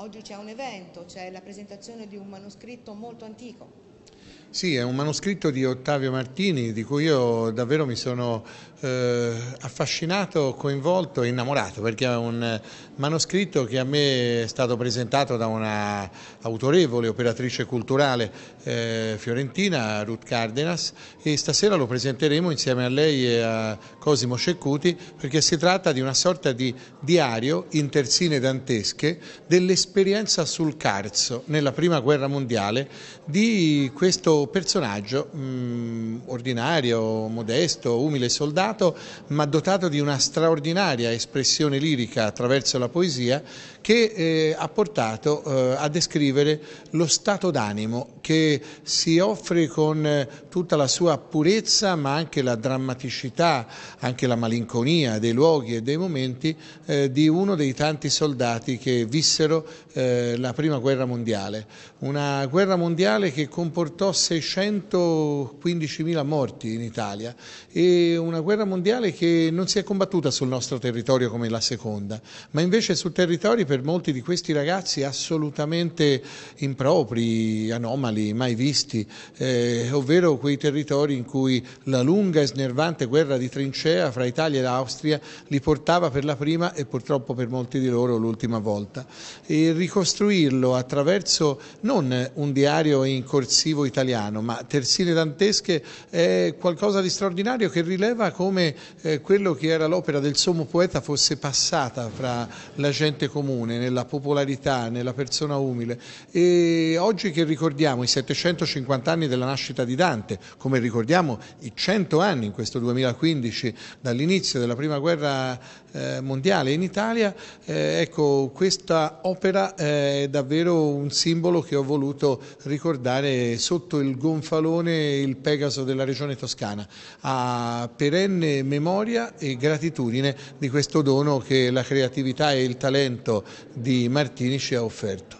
Oggi c'è un evento, c'è la presentazione di un manoscritto molto antico sì, è un manoscritto di Ottavio Martini di cui io davvero mi sono eh, affascinato, coinvolto e innamorato perché è un manoscritto che a me è stato presentato da una autorevole operatrice culturale eh, fiorentina, Ruth Cardenas, e stasera lo presenteremo insieme a lei e a Cosimo Cecuti perché si tratta di una sorta di diario in terzine dantesche dell'esperienza sul Carso nella Prima Guerra Mondiale di questo personaggio mh, mm, ordinario, modesto, umile soldato, ma dotato di una straordinaria espressione lirica attraverso la poesia che eh, ha portato eh, a descrivere lo stato d'animo che si offre con eh, tutta la sua purezza, ma anche la drammaticità, anche la malinconia dei luoghi e dei momenti eh, di uno dei tanti soldati che vissero eh, la prima guerra mondiale. Una guerra mondiale che comportò 615.000 morti in Italia e una guerra mondiale che non si è combattuta sul nostro territorio come la seconda, ma invece su territori per molti di questi ragazzi assolutamente impropri, anomali, mai visti, eh, ovvero quei territori in cui la lunga e snervante guerra di trincea fra Italia e Austria li portava per la prima e purtroppo per molti di loro l'ultima volta. E ricostruirlo attraverso non un diario in corsivo italiano, italiano, ma Terzine Dantesche è qualcosa di straordinario che rileva come eh, quello che era l'opera del sommo poeta fosse passata fra la gente comune, nella popolarità, nella persona umile. E oggi che ricordiamo i 750 anni della nascita di Dante, come ricordiamo i 100 anni in questo 2015 dall'inizio della prima guerra eh, mondiale in Italia, eh, ecco questa opera è davvero un simbolo che ho voluto ricordare sotto il il gonfalone, il Pegaso della regione toscana, a perenne memoria e gratitudine di questo dono che la creatività e il talento di Martini ci ha offerto.